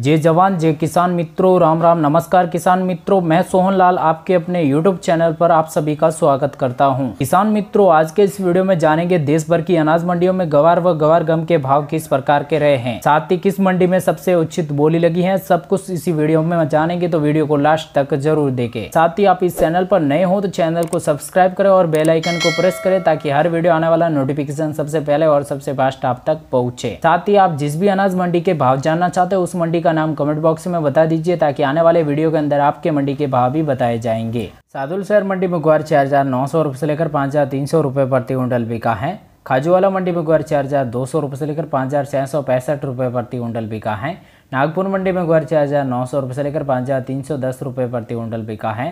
जय जवान जय किसान मित्रों राम राम नमस्कार किसान मित्रों मैं सोहन लाल आपके अपने YouTube चैनल पर आप सभी का स्वागत करता हूं किसान मित्रों आज के इस वीडियो में जानेंगे देश भर की अनाज मंडियों में गवार व गवार गम के भाव किस प्रकार के रहे हैं साथ ही किस मंडी में सबसे उचित बोली लगी है सब कुछ इसी वीडियो में जानेंगे तो वीडियो को लास्ट तक जरूर देखे साथ ही आप इस चैनल पर नए हो तो चैनल को सब्सक्राइब करे और बेलाइकन को प्रेस करे ताकि हर वीडियो आने वाला नोटिफिकेशन सबसे पहले और सबसे फास्ट आप तक पहुँचे साथ ही आप जिस भी अनाज मंडी के भाव जानना चाहते हो उस मंडी का नाम कमेंट बॉक्स में बता दीजिए ताकि आने वाले वीडियो के अंदर आपके मंडी के भाव भी बताए जाएंगे सादुल शहर मंडी में ग्वार चार हज़ार नौ सौ रुपये से लेकर पाँच हज़ार तीन सौ रुपये प्रति कुंटल बिका है खाजूवाला मंडी में ग्वार चार हज़ार दो सौ रुपये से लेकर पाँच हज़ार छः सौ पैंसठ रुपये प्रति कुंटल बिका है नागपुर मंडी में ग्वार चार हज़ार नौ सौ रुपये से लेकर पाँच हज़ार तीन सौ दस रुपये प्रति कुंटल बिका है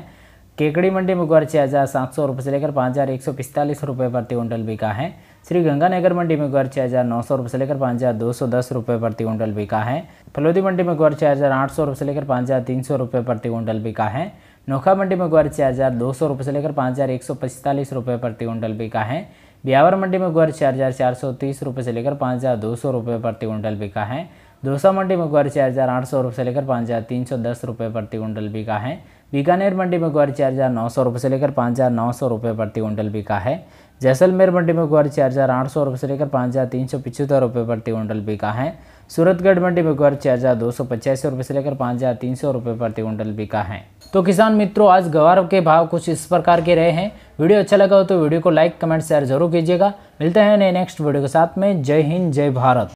केकड़ी मंडी में ग्वार छः हज़ार सात सौ रुपये से लेकर पाँच हज़ार एक सौ पिस्तालीस रुपये प्रति कुंटल बिका है श्री गंगानगर मंडी में ग्वर छः हज़ार नौ सौ रुपये से लेकर पाँच हज़ार दो सौ दस रुपये प्रति कुंटल बिका है फलोदी मंडी में ग्वर छः हज़ार आठ सौ रुपये से लेकर पाँच हज़ार तीन सौ रुपये प्रति क्विंटल बिका है नोखा मंडी में ग्वर छः हज़ार दो सौ रुपये से लेकर पाँच हज़ार एक सौ पैंतालीस रुपये प्रति क्विंटल बिका है ब्यावर मंडी में ग्वर छः हज़ार चार सौ तीस रुपये से लेकर पाँच हज़ार दो सौ रुपये प्रति कुंटल बिका है दौसा मंडी में ग्वारी चार हज़ार आठ सौ रुपये से लेकर पाँच हज़ार तीन सौ दस रुपये प्रति कुंटल बिका है बीकानेर मंडी में ग्वारी चार हज़ार नौ सौ रुपये से लेकर पाँच हज़ार नौ सौ रुपये प्रति कुंटल बिका है जैसलमेर मंडी में ग्वारी चार हज़ार आठ सौ रुपये से लेकर पाँच हज़ार तीन सौ पिछहत्तर रुपये प्रति कुंटल बिका है सूरतगढ़ मंडी में ग्वारी चार हज़ार दो सौ पचास रुपये से लेकर पाँच हज़ार तीन सौ रुपये प्रति कुंटल बिका है तो किसान मित्रों आज गवार के भाव कुछ इस प्रकार के रहे हैं वीडियो अच्छा लगा हो तो वीडियो को लाइक कमेंट शेयर जरूर कीजिएगा मिलते हैं नए नेक्स्ट वीडियो के साथ में जय हिंद जय भारत